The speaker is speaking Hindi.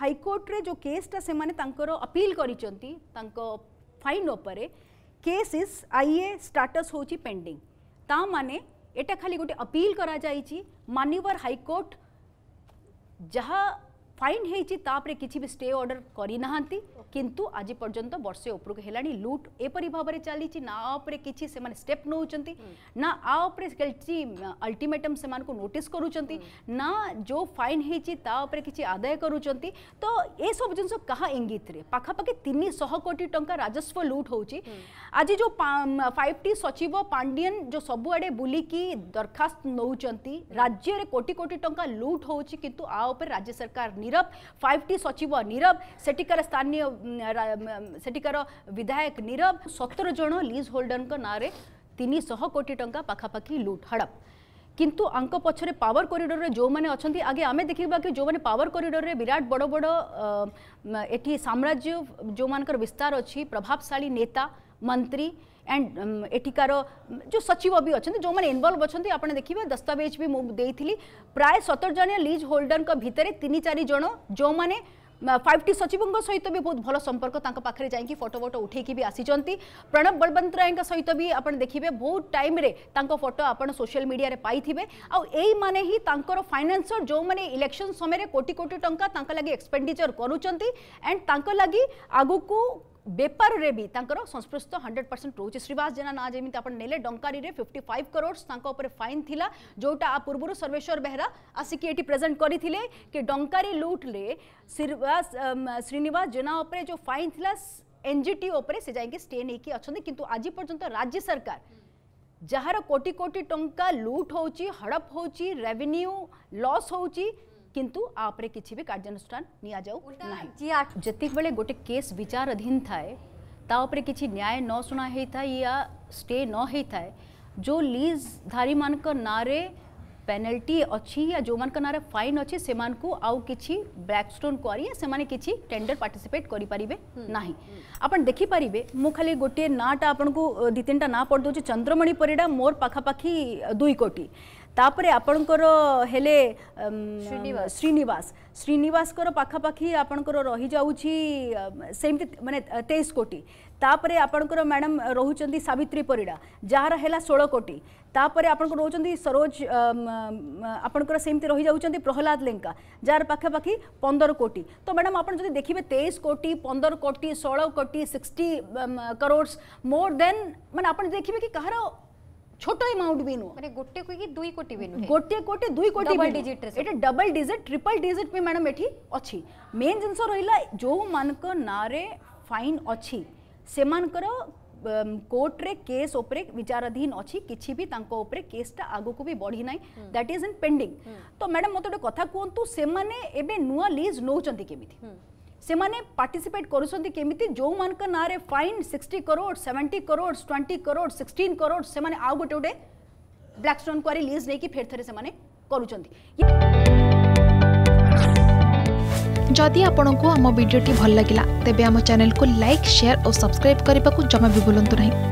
ହାଇକୋର୍ଟରେ ଯେଉଁ କେସ୍ଟା ସେମାନେ ତାଙ୍କର ଅପିଲ୍ କରିଛନ୍ତି ତାଙ୍କ ଫାଇନ୍ ଉପରେ କେସ୍ ଇସ୍ ଆଇଏ ଷ୍ଟାଟସ୍ ହେଉଛି ପେଣ୍ଡିଂ ତା ମାନେ ଏଇଟା ଖାଲି ଗୋଟେ ଅପିଲ୍ କରାଯାଇଛି ମାନ୍ୟବର ହାଇକୋର୍ଟ ଯାହା फाइन होपर कि भी स्टे अर्डर करना कि आज पर्यटन बर्षे उपरूक है लुट एपरी भाव में चली कि स्टेप नौना आपरे अल्टिमेटम से नोटिस कर जो फाइन होपर कि आदाय कर सब जिन क्या इंगित पखापाखि तीन शह कोटी टाइम राजस्व लुट हो आज जो फाइव टी सचिव पांडियन जो सबुआ बुलिकी दरखास्त नौ राज्य कोटि कोटी टाइम लुट हो कि राज्य सरकार नीरव फाइव टी सचिव नीरव सेठिकार स्थानीय सेठिकार विधायक नीरव सतर जन लिज होल्डर ना तीन शह कोटी टाइम पखापाखि लुट हड़प किंतु अंक पछरे पावर कॉरिडोर रे जो माने अछंती आगे आम देखिबा कि जो माने पावर कॉरिडोर में विराट बड़ बड़ो एठी साम्राज्य जो मान विस्तार अच्छी प्रभावशाली नेता मंत्री एंड um, एठिकार जो सचिव भी अच्छा जो मैंने इनवल्व अच्छा आप देखिए दस्तावेज भी मुझे प्राय सतर जन लिज होल्डर भितर तीन चार जन जो मैंने फाइव टी सचिवों सहित भी बहुत भल संपर्क पाखे जा फटो फटो उठेकी भी आसी प्रणव बलवंतराय सहित भी आप देखिए बहुत टाइम फटो आप सोशल मीडिया पाइबे आई मैंने ही फाइनान्सर जो मैंने इलेक्शन समय कोटि कोटी टाँग लगे एक्सपेडिचर करुँच एंड लगी आगू बेपार रे भी संस्पृत हंड्रेड परसेंट रोचे श्रीवास जेना ना जमी आप ने डंकारी फिफ्टी फाइव करोड्स फाइन थी जोटा पूर्व सर्वेश्वर बेहरा आसिक ये प्रेजेट करते कि डंकारी लुट्रे श्रीवास श्रीनिवास जेना जो फाइन थी एन एनजीटी उपर से जाए स्टे नहीं कि आज पर्यटन राज्य सरकार जार कोटि कोटी टाँह लुट हो हड़प होन्यू लस हो किंतु आपरे किछि भी कार्यानुष्ठान निया जाउ नै बेले गोटे केस विचाराधीन थाए ता किसी न्याय न सुना हे था या स्टे न हे थाए जो लीज धारी मान नारे पेनल्टी अच्छी या जो मान नारे फाइन अछि सेमान को आउ किछि ब्लैकस्टोन क्वारी या सेमाने किछि टेंडर पार्टिसिपेट करि परिबे नाही अपन देखि खाली गोटे नाटा आपको अपन तीन दितिनटा ना पढ़ दो छि चंद्रमणि परिडा मोर पखापाखी दुई कोटी ତାପରେ ଆପଣଙ୍କର ହେଲେ ଶ୍ରୀନିବାସ ଶ୍ରୀନିବାସଙ୍କର ପାଖାପାଖି ଆପଣଙ୍କର ରହିଯାଉଛି ସେମିତି ମାନେ ତେଇଶ କୋଟି ତାପରେ ଆପଣଙ୍କର ମ୍ୟାଡ଼ାମ୍ ରହୁଛନ୍ତି ସାବିତ୍ରୀ ପରିଡ଼ା ଯାହାର ହେଲା ଷୋହଳ କୋଟି ତାପରେ ଆପଣଙ୍କର ରହୁଛନ୍ତି ସରୋଜ ଆପଣଙ୍କର ସେମିତି ରହିଯାଉଛନ୍ତି ପ୍ରହ୍ଲାଦ ଲେଙ୍କା ଯାହାର ପାଖାପାଖି ପନ୍ଦର କୋଟି ତ ମ୍ୟାଡ଼ାମ୍ ଆପଣ ଯଦି ଦେଖିବେ ତେଇଶ କୋଟି ପନ୍ଦର କୋଟି ଷୋହଳ କୋଟି ସିକ୍ସଟି କରୋଡ଼୍ସ ମୋର୍ ଦେନ୍ ମାନେ ଆପଣ ଦେଖିବେ କି କାହାର छोटो अमाउंट भी नो मने गोटे कोई की 2 कोटी भी नो गोटे कोटे 2 कोटी डबल डिजिट रे एटा डबल डिजिट ट्रिपल डिजिट पे मैडम एठी अछि मेन जंस रहिला जो मानक नारे फाइन अछि सेमान करो कोर्ट रे केस ऊपरे विचाराधीन अछि किछि भी तांको ऊपरे केसटा आगो को भी बढी नै दैट इज इन पेंडिंग तो मैडम मते कथा कोंतु से माने एबे नुआ लीज नो चंती केमिथि हम्म। से माने पार्टिसिपेट करुँच जो मान रे फाइन sixty crore seventy crore twenty crore sixteen crore से माने आउ गोटे गोटे ब्लाकस्टोन को आज नहीं फेर थे से जदि आपण को आम भिडी भल लगा तेब चेल को लाइक सेयार और सब्सक्राइब करने को जमा भी बुलां नहीं